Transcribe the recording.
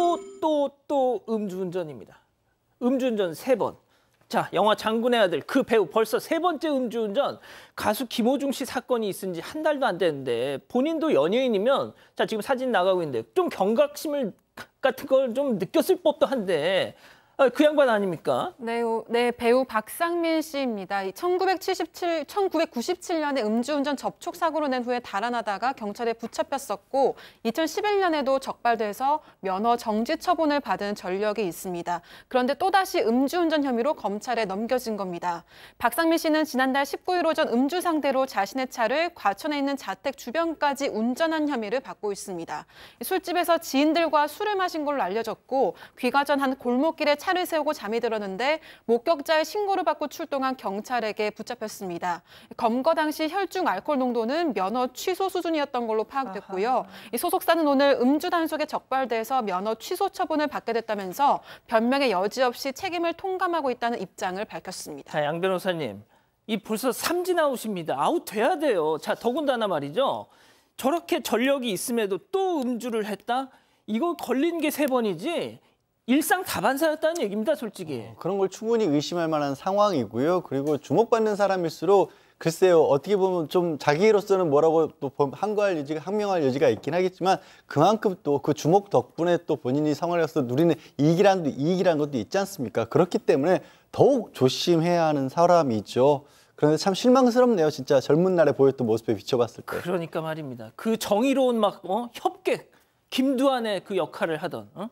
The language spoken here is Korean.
또 또, 또 음주운전입니다. 음주운전 세번 자, 영화 장군의 아들 그 배우 벌써 세 번째 음주운전 가수 김호중 씨 사건이 있은 지한 달도 안 됐는데 본인도 연예인이면 자, 지금 사진 나가고 있는데 좀 경각심을 같은 걸 좀 느꼈을 법도 한데 아, 그 양반 아닙니까? 네, 네 배우 박상민 씨입니다. 1977, 1997년에 음주운전 접촉 사고로 낸 후에 달아나다가 경찰에 붙잡혔었고 2011년에도 적발돼서 면허 정지 처분을 받은 전력이 있습니다. 그런데 또다시 음주운전 혐의로 검찰에 넘겨진 겁니다. 박상민 씨는 지난달 19일 오전 음주 상대로 자신의 차를 과천에 있는 자택 주변까지 운전한 혐의를 받고 있습니다. 술집에서 지인들과 술을 마신 걸로 알려졌고 귀가전 한 골목길에 차를 세우고 잠이 들었는데 목격자의 신고를 받고 출동한 경찰에게 붙잡혔습니다. 검거 당시 혈중 알코올 농도는 면허 취소 수준이었던 걸로 파악됐고요. 이 소속사는 오늘 음주 단속에 적발돼서 면허 취소 처분을 받게 됐다면서 변명의 여지 없이 책임을 통감하고 있다는 입장을 밝혔습니다. 자, 양 변호사님. 이 벌써 삼진 아웃입니다. 아웃 돼야 돼요. 자, 더군다나 말이죠. 저렇게 전력이 있음에도 또 음주를 했다? 이거 걸린 게 세 번이지 일상 다반사였다는 얘기입니다, 솔직히. 어, 그런 걸 충분히 의심할 만한 상황이고요. 그리고 주목받는 사람일수록 글쎄요, 어떻게 보면 좀 자기로서는 뭐라고 또 항거할 여지가, 항명할 여지가 있긴 하겠지만 그만큼 또 그 주목 덕분에 또 본인이 성화해서 누리는 이익이란, 이익이란 것도 있지 않습니까? 그렇기 때문에 더욱 조심해야 하는 사람이죠. 그런데 참 실망스럽네요. 진짜 젊은 날에 보였던 모습에 비춰봤을 때. 그러니까 말입니다. 그 정의로운 막 어? 협객 김두한의 그 역할을 하던. 어?